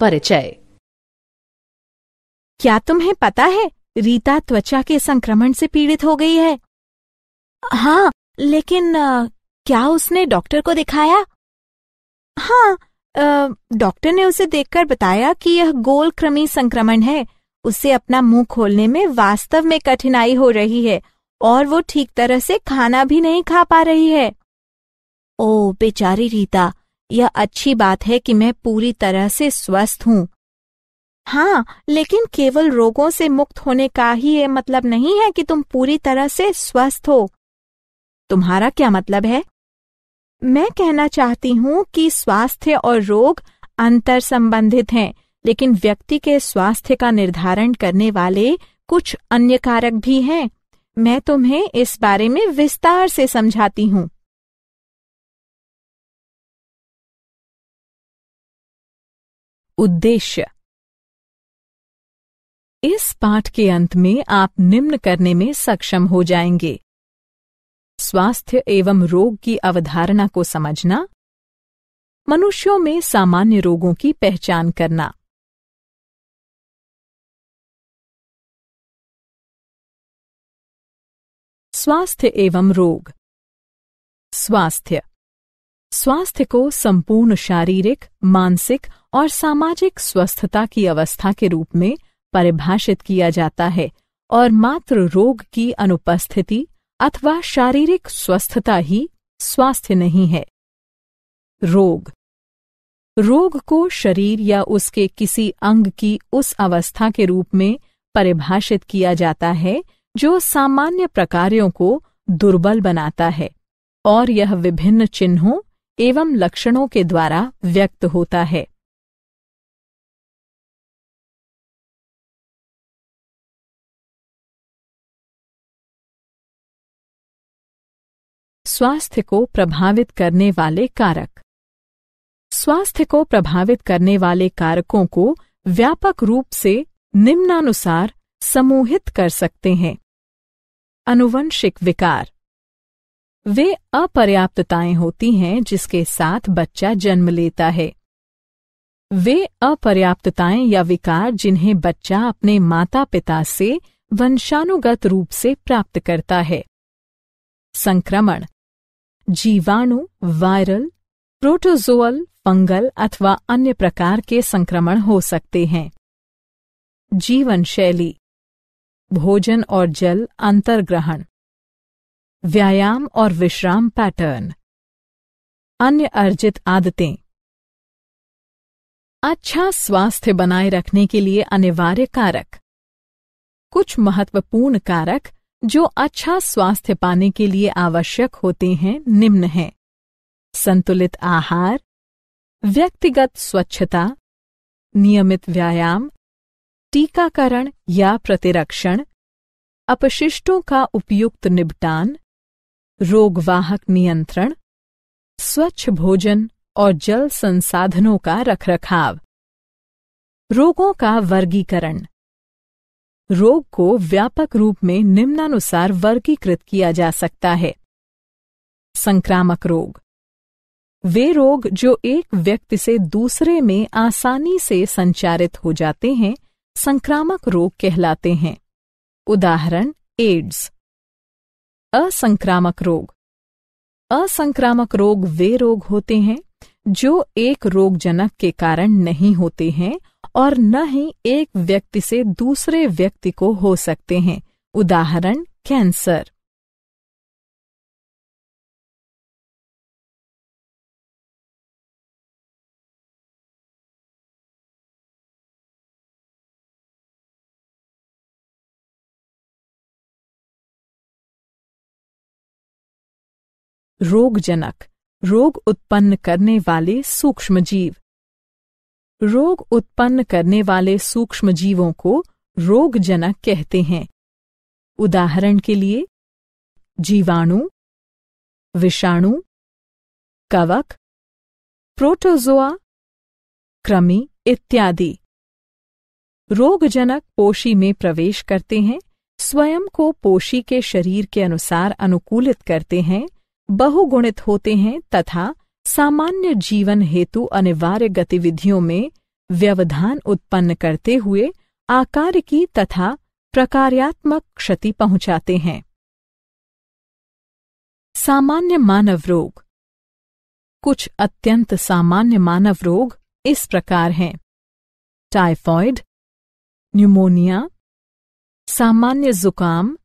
परिचय क्या तुम्हें पता है रीता त्वचा के संक्रमण से पीड़ित हो गई है हाँ लेकिन आ, क्या उसने डॉक्टर को दिखाया हाँ डॉक्टर ने उसे देखकर बताया कि यह गोल क्रमी संक्रमण है उसे अपना मुंह खोलने में वास्तव में कठिनाई हो रही है और वो ठीक तरह से खाना भी नहीं खा पा रही है ओ बेचारी रीता यह अच्छी बात है कि मैं पूरी तरह से स्वस्थ हूँ हाँ लेकिन केवल रोगों से मुक्त होने का ही ये मतलब नहीं है कि तुम पूरी तरह से स्वस्थ हो तुम्हारा क्या मतलब है मैं कहना चाहती हूँ कि स्वास्थ्य और रोग अंतर संबंधित हैं लेकिन व्यक्ति के स्वास्थ्य का निर्धारण करने वाले कुछ अन्य कारक भी हैं मैं तुम्हें इस बारे में विस्तार से समझाती हूँ उद्देश्य इस पाठ के अंत में आप निम्न करने में सक्षम हो जाएंगे स्वास्थ्य एवं रोग की अवधारणा को समझना मनुष्यों में सामान्य रोगों की पहचान करना स्वास्थ्य एवं रोग स्वास्थ्य स्वास्थ्य को संपूर्ण शारीरिक मानसिक और सामाजिक स्वस्थता की अवस्था के रूप में परिभाषित किया जाता है और मात्र रोग की अनुपस्थिति अथवा शारीरिक स्वस्थता ही स्वास्थ्य नहीं है रोग रोग को शरीर या उसके किसी अंग की उस अवस्था के रूप में परिभाषित किया जाता है जो सामान्य प्रकारों को दुर्बल बनाता है और यह विभिन्न चिन्हों एवं लक्षणों के द्वारा व्यक्त होता है स्वास्थ्य को प्रभावित करने वाले कारक स्वास्थ्य को प्रभावित करने वाले कारकों को व्यापक रूप से निम्नानुसार समूहित कर सकते हैं अनुवंशिक विकार वे अपर्याप्तताएं होती हैं जिसके साथ बच्चा जन्म लेता है वे अपर्याप्तताएं या विकार जिन्हें बच्चा अपने माता पिता से वंशानुगत रूप से प्राप्त करता है संक्रमण जीवाणु वायरल प्रोटोजोअल फंगल अथवा अन्य प्रकार के संक्रमण हो सकते हैं जीवन शैली भोजन और जल अंतर्ग्रहण व्यायाम और विश्राम पैटर्न अन्य अर्जित आदतें अच्छा स्वास्थ्य बनाए रखने के लिए अनिवार्य कारक कुछ महत्वपूर्ण कारक जो अच्छा स्वास्थ्य पाने के लिए आवश्यक होते हैं निम्न हैं संतुलित आहार व्यक्तिगत स्वच्छता नियमित व्यायाम टीकाकरण या प्रतिरक्षण अपशिष्टों का उपयुक्त निपटान रोगवाहक नियंत्रण स्वच्छ भोजन और जल संसाधनों का रखरखाव रोगों का वर्गीकरण रोग को व्यापक रूप में निम्नानुसार वर्गीकृत किया जा सकता है संक्रामक रोग वे रोग जो एक व्यक्ति से दूसरे में आसानी से संचारित हो जाते हैं संक्रामक रोग कहलाते हैं उदाहरण एड्स असंक्रामक रोग असंक्रामक रोग वे रोग होते हैं जो एक रोगजनक के कारण नहीं होते हैं और न ही एक व्यक्ति से दूसरे व्यक्ति को हो सकते हैं उदाहरण कैंसर रोगजनक रोग उत्पन्न करने वाले सूक्ष्म जीव रोग उत्पन्न करने वाले सूक्ष्म जीवों को रोगजनक कहते हैं उदाहरण के लिए जीवाणु विषाणु कवक प्रोटोजोआ क्रमी इत्यादि रोगजनक पोशी में प्रवेश करते हैं स्वयं को पोशी के शरीर के अनुसार अनुकूलित करते हैं बहुगुणित होते हैं तथा सामान्य जीवन हेतु अनिवार्य गतिविधियों में व्यवधान उत्पन्न करते हुए आकार की तथा प्रकार्यात्मक क्षति पहुंचाते हैं सामान्य मानव रोग कुछ अत्यंत सामान्य मानव रोग इस प्रकार हैं टाइफॉइड न्यूमोनिया सामान्य जुकाम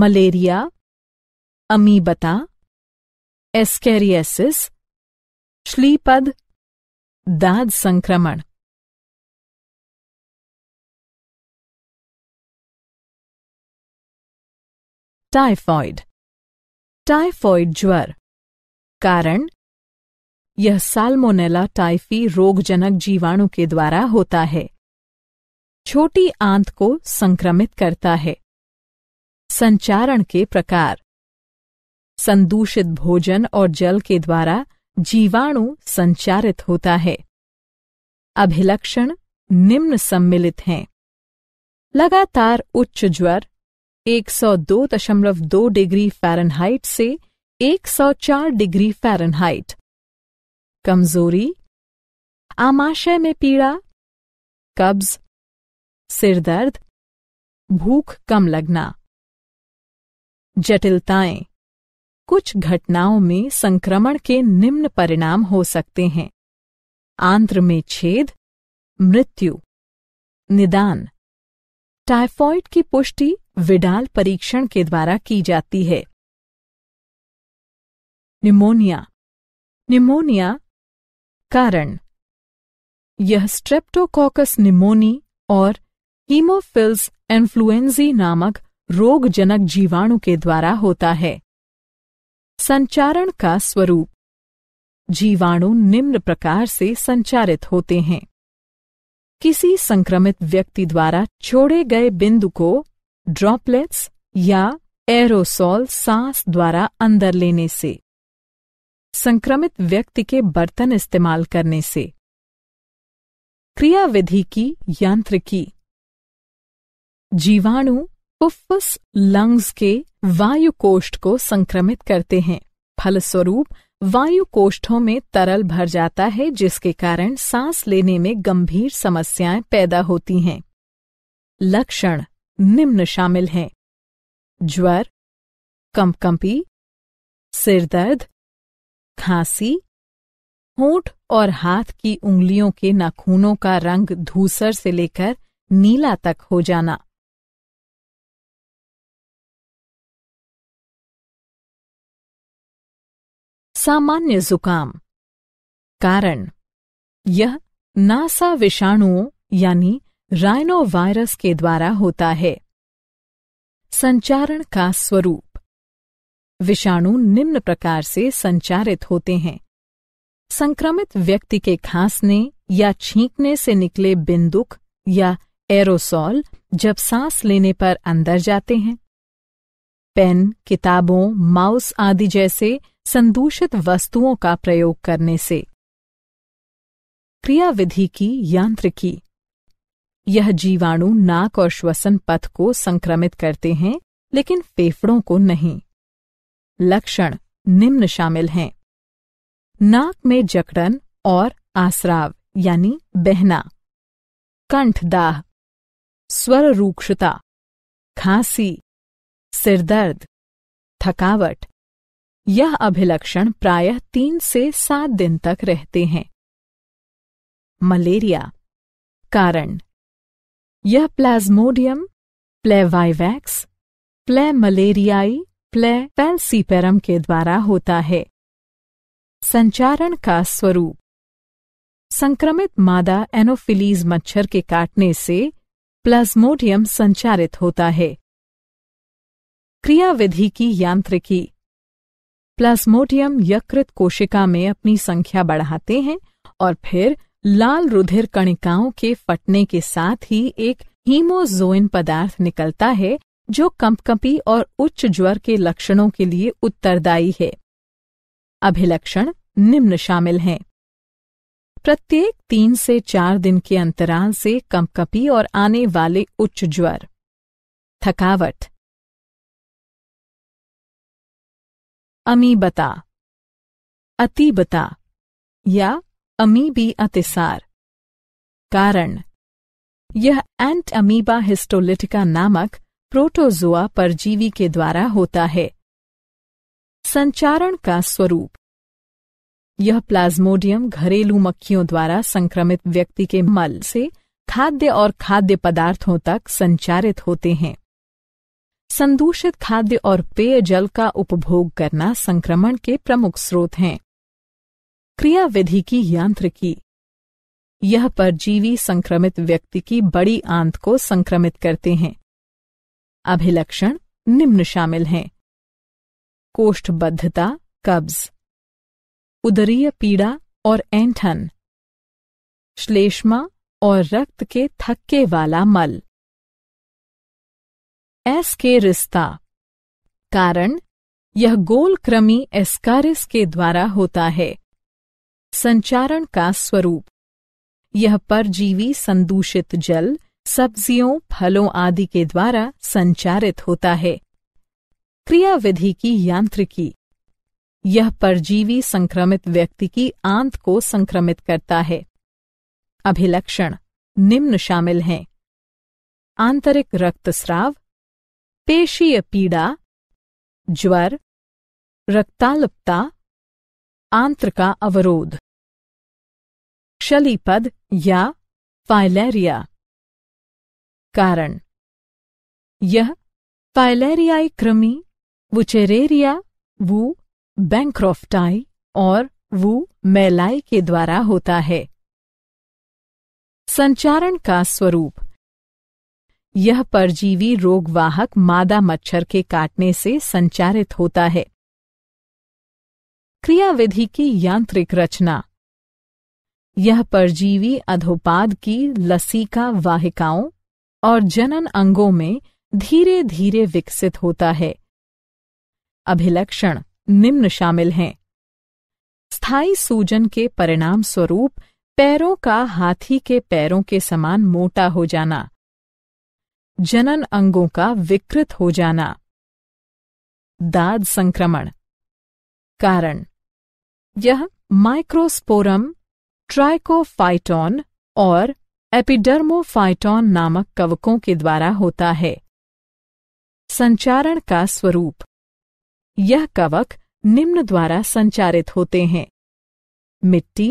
मलेरिया अमीबता एस्केरियसिस श्लीपद दाद संक्रमण टाइफॉइड टाइफॉइड ज्वर कारण यह साल्मोनेला टाइफी रोगजनक जीवाणु के द्वारा होता है छोटी आंत को संक्रमित करता है संचारण के प्रकार संदूषित भोजन और जल के द्वारा जीवाणु संचारित होता है अभिलक्षण निम्न सम्मिलित हैं लगातार उच्च ज्वर 102.2 डिग्री फ़ारेनहाइट से 104 डिग्री फ़ारेनहाइट कमजोरी आमाशय में पीड़ा कब्ज सिरदर्द भूख कम लगना जटिलताएं कुछ घटनाओं में संक्रमण के निम्न परिणाम हो सकते हैं आंत्र में छेद मृत्यु निदान टाइफॉइड की पुष्टि विडाल परीक्षण के द्वारा की जाती है निमोनिया निमोनिया कारण यह स्ट्रेप्टोकॉकस निमोनी और हीमोफिल्स इन्फ्लुएंजी नामक रोगजनक जीवाणु के द्वारा होता है संचारण का स्वरूप जीवाणु निम्न प्रकार से संचारित होते हैं किसी संक्रमित व्यक्ति द्वारा छोड़े गए बिंदु को ड्रॉपलेट्स या एरोसोल सांस द्वारा अंदर लेने से संक्रमित व्यक्ति के बर्तन इस्तेमाल करने से क्रियाविधि की यांत्रिकी जीवाणु फुफ्फुस लंग्स के वायु कोष्ठ को संक्रमित करते हैं फलस्वरूप वायु कोष्ठों में तरल भर जाता है जिसके कारण सांस लेने में गंभीर समस्याएं पैदा होती हैं लक्षण निम्न शामिल हैं ज्वर कंपकंपी सिरदर्द खांसी होठ और हाथ की उंगलियों के नाखूनों का रंग धूसर से लेकर नीला तक हो जाना सामान्य जुकाम कारण यह नासा विषाणुओं यानी राइनो वायरस के द्वारा होता है संचारण का स्वरूप विषाणु निम्न प्रकार से संचारित होते हैं संक्रमित व्यक्ति के खांसने या छींकने से निकले बिंदुक या एरोसॉल जब सांस लेने पर अंदर जाते हैं पेन किताबों माउस आदि जैसे संदूषित वस्तुओं का प्रयोग करने से क्रियाविधि की यांत्रिकी यह जीवाणु नाक और श्वसन पथ को संक्रमित करते हैं लेकिन फेफड़ों को नहीं लक्षण निम्न शामिल हैं नाक में जकड़न और आसराव यानी बहना कंठदाह स्वर रूक्षता खांसी सिरदर्द थकावट यह अभिलक्षण प्रायः तीन से सात दिन तक रहते हैं मलेरिया कारण यह प्लाज्मोडियम प्लेवाइवैक्स प्ले मलेरियाई प्ले पैलसीपेरम के द्वारा होता है संचारण का स्वरूप संक्रमित मादा एनोफिलीज मच्छर के काटने से प्लाज्मोडियम संचारित होता है क्रियाविधि की यांत्रिकी प्लास्मोडियम यकृत कोशिका में अपनी संख्या बढ़ाते हैं और फिर लाल रुधिर कणिकाओं के फटने के साथ ही एक हीमोजोइन पदार्थ निकलता है जो कंपकपी और उच्च ज्वर के लक्षणों के लिए उत्तरदायी है अभिलक्षण निम्न शामिल हैं प्रत्येक तीन से चार दिन के अंतराल से कंपकपी और आने वाले उच्च ज्वर थकावट अमीबता अतिबता या अमीबी अतिसार कारण यह एंट अमीबा हिस्टोलिटिका नामक प्रोटोजोआ परजीवी के द्वारा होता है संचारण का स्वरूप यह प्लाज्मोडियम घरेलू मक्खियों द्वारा संक्रमित व्यक्ति के मल से खाद्य और खाद्य पदार्थों तक संचारित होते हैं संदूषित खाद्य और पेयजल का उपभोग करना संक्रमण के प्रमुख स्रोत हैं क्रियाविधि की यांत्रिकी यह परजीवी संक्रमित व्यक्ति की बड़ी आंत को संक्रमित करते हैं अभिलक्षण निम्न शामिल हैं कोष्ठबद्धता कब्ज उदरीय पीड़ा और एंठन श्लेष्मा और रक्त के थक्के वाला मल एस के रिश्ता कारण यह गोल क्रमी एस्कारिस के द्वारा होता है संचारण का स्वरूप यह परजीवी संदूषित जल सब्जियों फलों आदि के द्वारा संचारित होता है क्रियाविधि की यांत्रिकी यह परजीवी संक्रमित व्यक्ति की आंत को संक्रमित करता है अभिलक्षण निम्न शामिल हैं आंतरिक रक्तस्राव पेशीय पीड़ा ज्वर रक्तालुपता आंत्र का अवरोध क्षलीपद या फाइलेरिया कारण यह फाइलेरियाई कृमि वुचेरेरिया वू बैंक्रॉफ्टाई और वु मेलाई के द्वारा होता है संचारण का स्वरूप यह परजीवी रोगवाहक मादा मच्छर के काटने से संचारित होता है क्रियाविधि की यांत्रिक रचना यह परजीवी अधोपाद की लसीका वाहिकाओं और जनन अंगों में धीरे धीरे विकसित होता है अभिलक्षण निम्न शामिल हैं स्थायी सूजन के परिणाम स्वरूप पैरों का हाथी के पैरों के समान मोटा हो जाना जनन अंगों का विकृत हो जाना दाद संक्रमण कारण यह माइक्रोस्पोरम ट्राइकोफाइटॉन और एपिडर्मोफाइटॉन नामक कवकों के द्वारा होता है संचारण का स्वरूप यह कवक निम्न द्वारा संचारित होते हैं मिट्टी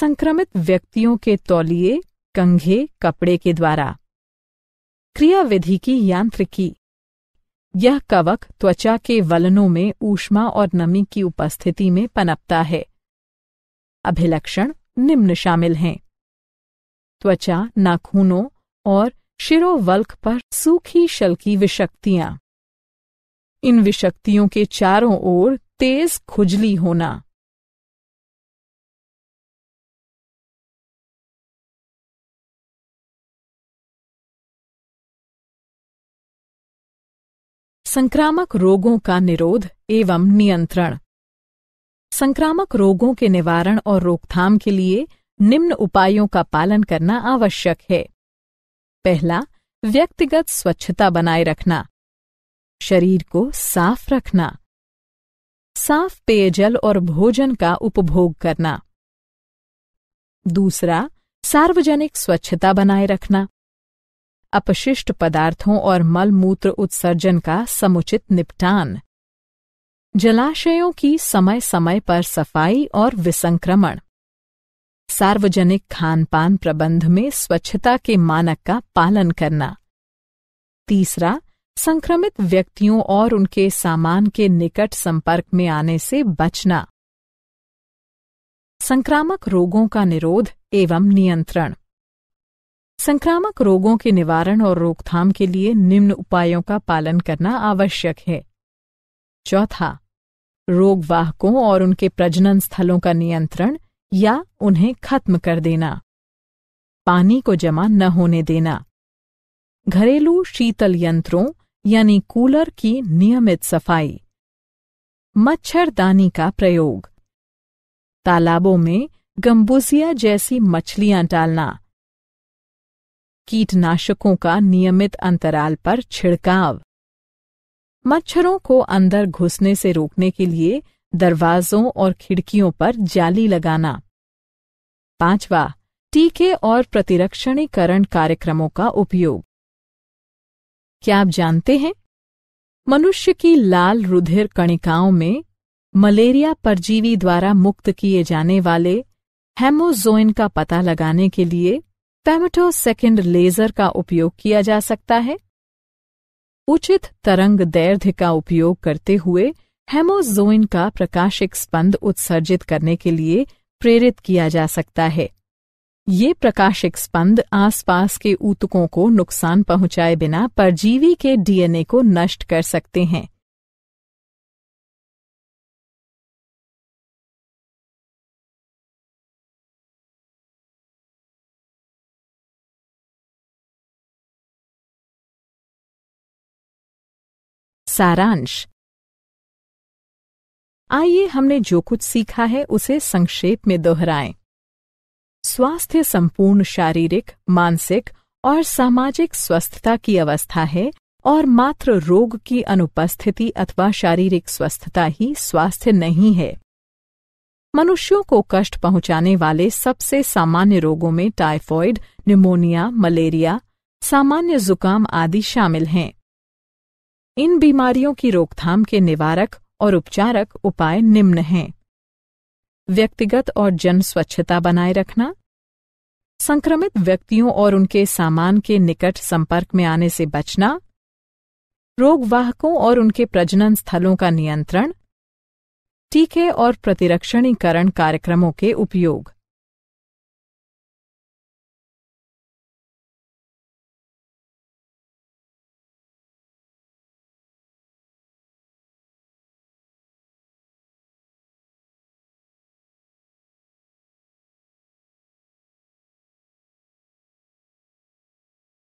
संक्रमित व्यक्तियों के तौलिए कंघे कपड़े के द्वारा क्रियाविधि की यांत्रिकी यह कवक त्वचा के वलनों में ऊष्मा और नमी की उपस्थिति में पनपता है अभिलक्षण निम्न शामिल हैं त्वचा नाखूनों और शिरोवल्क पर सूखी शल्की विशक्तियां इन विशक्तियों के चारों ओर तेज खुजली होना संक्रामक रोगों का निरोध एवं नियंत्रण संक्रामक रोगों के निवारण और रोकथाम के लिए निम्न उपायों का पालन करना आवश्यक है पहला व्यक्तिगत स्वच्छता बनाए रखना शरीर को साफ रखना साफ पेयजल और भोजन का उपभोग करना दूसरा सार्वजनिक स्वच्छता बनाए रखना अपशिष्ट पदार्थों और मलमूत्र उत्सर्जन का समुचित निपटान जलाशयों की समय समय पर सफाई और विसंक्रमण सार्वजनिक खान पान प्रबंध में स्वच्छता के मानक का पालन करना तीसरा संक्रमित व्यक्तियों और उनके सामान के निकट संपर्क में आने से बचना संक्रामक रोगों का निरोध एवं नियंत्रण संक्रामक रोगों के निवारण और रोकथाम के लिए निम्न उपायों का पालन करना आवश्यक है चौथा रोगवाहकों और उनके प्रजनन स्थलों का नियंत्रण या उन्हें खत्म कर देना पानी को जमा न होने देना घरेलू शीतल यंत्रों यानी कूलर की नियमित सफाई मच्छरदानी का प्रयोग तालाबों में गंबुसिया जैसी मछलियां डालना कीटनाशकों का नियमित अंतराल पर छिड़काव मच्छरों को अंदर घुसने से रोकने के लिए दरवाजों और खिड़कियों पर जाली लगाना पांचवा टीके और प्रतिरक्षणीकरण कार्यक्रमों का उपयोग क्या आप जानते हैं मनुष्य की लाल रुधिर कणिकाओं में मलेरिया परजीवी द्वारा मुक्त किए जाने वाले हेमोजोइन का पता लगाने के लिए पैमेटो सेकेंड लेजर का उपयोग किया जा सकता है उचित तरंग दैर्ध्य का उपयोग करते हुए हेमोजोइन का प्रकाशिक स्पंद उत्सर्जित करने के लिए प्रेरित किया जा सकता है ये प्रकाशिक स्पंद आसपास के ऊतकों को नुकसान पहुंचाए बिना परजीवी के डीएनए को नष्ट कर सकते हैं सारांश आइए हमने जो कुछ सीखा है उसे संक्षेप में दोहराएं। स्वास्थ्य संपूर्ण शारीरिक मानसिक और सामाजिक स्वस्थता की अवस्था है और मात्र रोग की अनुपस्थिति अथवा शारीरिक स्वस्थता ही स्वास्थ्य नहीं है मनुष्यों को कष्ट पहुंचाने वाले सबसे सामान्य रोगों में टाइफॉइड, निमोनिया मलेरिया सामान्य जुकाम आदि शामिल हैं इन बीमारियों की रोकथाम के निवारक और उपचारक उपाय निम्न हैं व्यक्तिगत और जन स्वच्छता बनाए रखना संक्रमित व्यक्तियों और उनके सामान के निकट संपर्क में आने से बचना रोगवाहकों और उनके प्रजनन स्थलों का नियंत्रण टीके और प्रतिरक्षणीकरण कार्यक्रमों के उपयोग